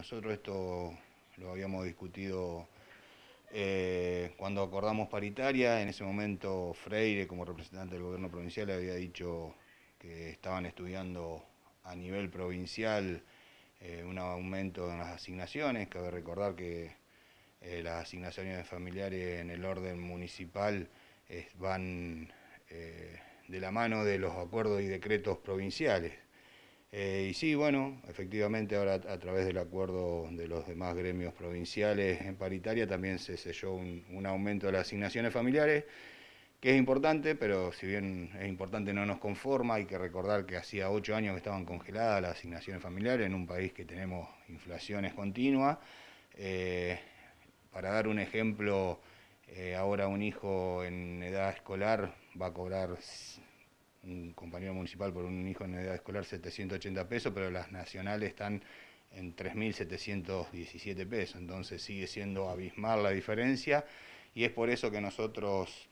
nosotros esto lo habíamos discutido eh, cuando acordamos paritaria, en ese momento Freire como representante del gobierno provincial había dicho que estaban estudiando a nivel provincial eh, un aumento en las asignaciones, cabe recordar que eh, las asignaciones familiares en el orden municipal van de la mano de los acuerdos y decretos provinciales. Eh, y sí, bueno, efectivamente ahora a través del acuerdo de los demás gremios provinciales en paritaria también se selló un, aumento de las asignaciones familiares, que es importante, pero si bien es importante no nos conforma, hay que recordar que hacía ocho años que estaban congeladas las asignaciones familiares en un país que tenemos inflaciones continuas. Eh, para dar un ejemplo, eh, ahora un hijo en edad escolar va a cobrar un compañero municipal por un hijo en edad escolar 780 pesos, pero las nacionales están en 3.717 pesos, entonces sigue siendo abismal la diferencia y es por eso que nosotros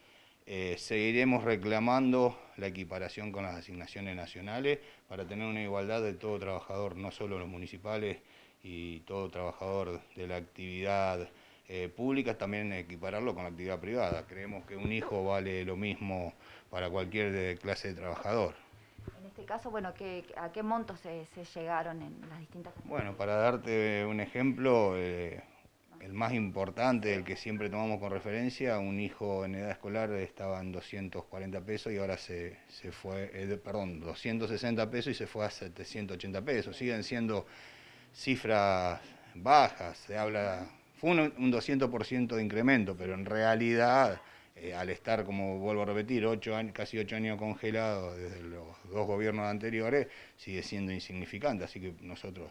eh, seguiremos reclamando la equiparación con las asignaciones nacionales para tener una igualdad de todo trabajador, no solo los municipales y todo trabajador de la actividad eh, públicas, también equipararlo con la actividad privada. Creemos que un hijo vale lo mismo para cualquier eh, clase de trabajador. En este caso, bueno, ¿qué, ¿a qué montos se, llegaron en las distintas... Bueno, para darte un ejemplo, eh, el más importante, el que siempre tomamos con referencia, un hijo en edad escolar estaba en 240 pesos y ahora se, fue, eh, perdón, 260 pesos y se fue a 780 pesos. Siguen siendo cifras bajas, se habla fue un, 200% de incremento, pero en realidad, eh, al estar, como vuelvo a repetir, ocho casi ocho años congelados desde los dos gobiernos anteriores, sigue siendo insignificante. Así que nosotros,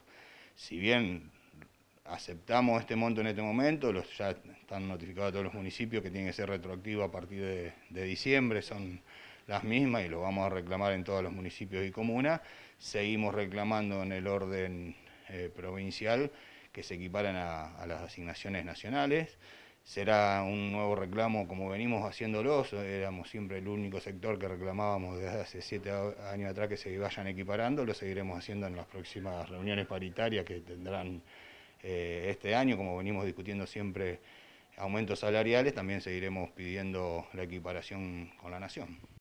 si bien aceptamos este monto en este momento, los, ya están notificados a todos los municipios que tienen que ser retroactivos a partir de, diciembre, son las mismas y lo vamos a reclamar en todos los municipios y comunas. Seguimos reclamando en el orden eh, provincial que se equiparan a, las asignaciones nacionales. Será un nuevo reclamo como venimos haciéndolos, éramos siempre el único sector que reclamábamos desde hace siete años atrás que se vayan equiparando, lo seguiremos haciendo en las próximas reuniones paritarias que tendrán eh, este año, como venimos discutiendo siempre aumentos salariales, también seguiremos pidiendo la equiparación con la nación.